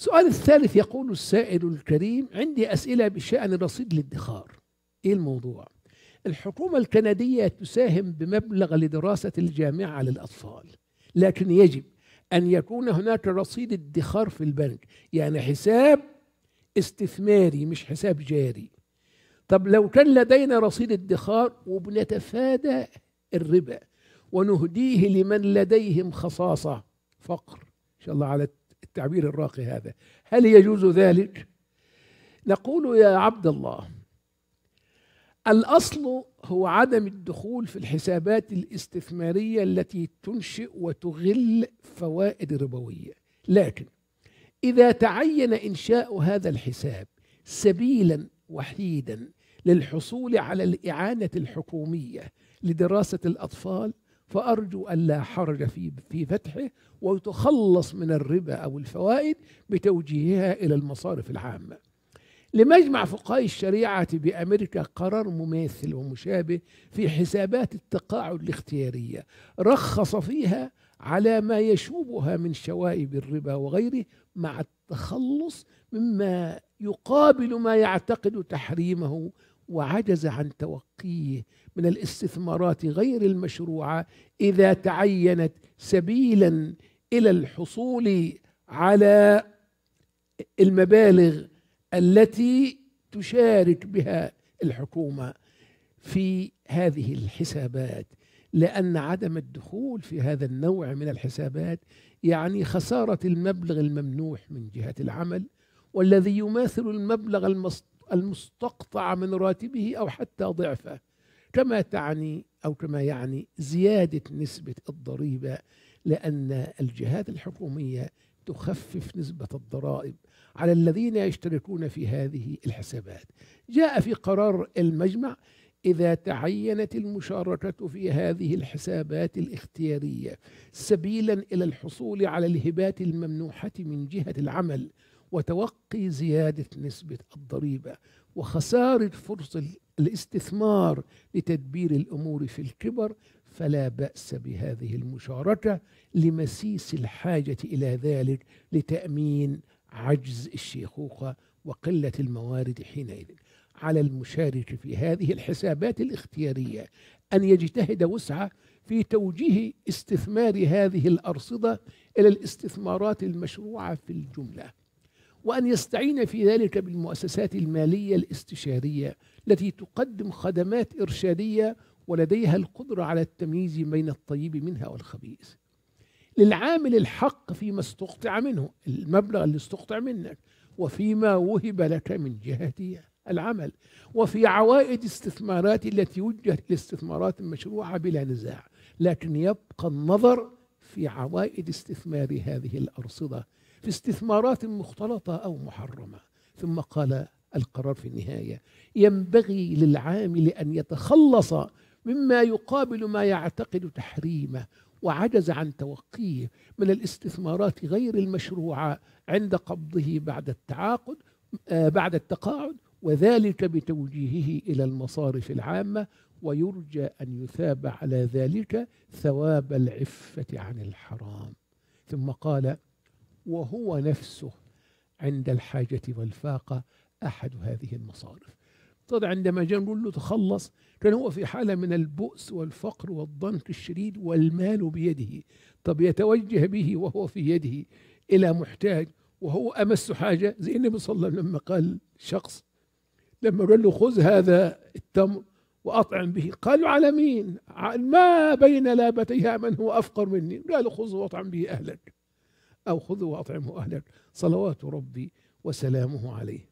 السؤال الثالث يقول السائل الكريم عندي أسئلة بشأن رصيد الادخار إيه الموضوع؟ الحكومة الكندية تساهم بمبلغ لدراسة الجامعة للأطفال لكن يجب أن يكون هناك رصيد ادخار في البنك يعني حساب استثماري مش حساب جاري طب لو كان لدينا رصيد ادخار وبنتفادى الربا ونهديه لمن لديهم خصاصة فقر إن شاء الله على التعبير الراقي هذا هل يجوز ذلك نقول يا عبد الله الاصل هو عدم الدخول في الحسابات الاستثماريه التي تنشئ وتغل فوائد ربويه لكن اذا تعين انشاء هذا الحساب سبيلا وحيدا للحصول على الاعانه الحكوميه لدراسه الاطفال فأرجو ألا حرج في في فتحه ويتخلص من الربا أو الفوائد بتوجيهها إلى المصارف العامة. لمجمع فقهاء الشريعة بأمريكا قرار مماثل ومشابه في حسابات التقاعد الاختيارية رخص فيها على ما يشوبها من شوائب الربا وغيره مع التخلص مما يقابل ما يعتقد تحريمه وعجز عن توقيه من الاستثمارات غير المشروعه اذا تعينت سبيلا الى الحصول على المبالغ التي تشارك بها الحكومه في هذه الحسابات لأن عدم الدخول في هذا النوع من الحسابات يعني خسارة المبلغ الممنوح من جهة العمل والذي يماثل المبلغ المستقطع من راتبه أو حتى ضعفه كما تعني أو كما يعني زيادة نسبة الضريبة لأن الجهات الحكومية تخفف نسبة الضرائب على الذين يشتركون في هذه الحسابات جاء في قرار المجمع إذا تعينت المشاركة في هذه الحسابات الاختيارية سبيلا إلى الحصول على الهبات الممنوحة من جهة العمل وتوقي زيادة نسبة الضريبة وخسارة فرصة الاستثمار لتدبير الأمور في الكبر فلا بأس بهذه المشاركة لمسيس الحاجة إلى ذلك لتأمين عجز الشيخوخة وقلة الموارد حينئذ على المشارك في هذه الحسابات الاختيارية أن يجتهد وسعه في توجيه استثمار هذه الأرصدة إلى الاستثمارات المشروعة في الجملة وأن يستعين في ذلك بالمؤسسات المالية الاستشارية التي تقدم خدمات إرشادية ولديها القدرة على التمييز بين الطيب منها والخبيث للعامل الحق فيما استقطع منه المبلغ اللي استقطع منك وفيما وهب لك من جهته العمل وفي عوائد استثمارات التي وجهت للاستثمارات المشروعة بلا نزاع لكن يبقى النظر في عوائد استثمار هذه الأرصدة في استثمارات مختلطة أو محرمة ثم قال القرار في النهاية ينبغي للعامل أن يتخلص مما يقابل ما يعتقد تحريمه وعجز عن توقيه من الاستثمارات غير المشروعة عند قبضه بعد التعاقد آه، بعد التقاعد وذلك بتوجيهه إلى المصارف العامة ويرجى أن يثاب على ذلك ثواب العفة عن الحرام ثم قال وهو نفسه عند الحاجة والفاقة أحد هذه المصارف طبعا عندما جاء نقول له تخلص كان هو في حالة من البؤس والفقر والضنك الشديد والمال بيده طب يتوجه به وهو في يده إلى محتاج وهو أمس حاجة زي النبي صلى الله عليه وسلم لما قال شخص لما قال له خذ هذا التمر وأطعم به قالوا على مين ما بين لابتيها من هو أفقر مني قالوا خذه وأطعم به أهلك أو خذه وأطعمه أهلك صلوات ربي وسلامه عليه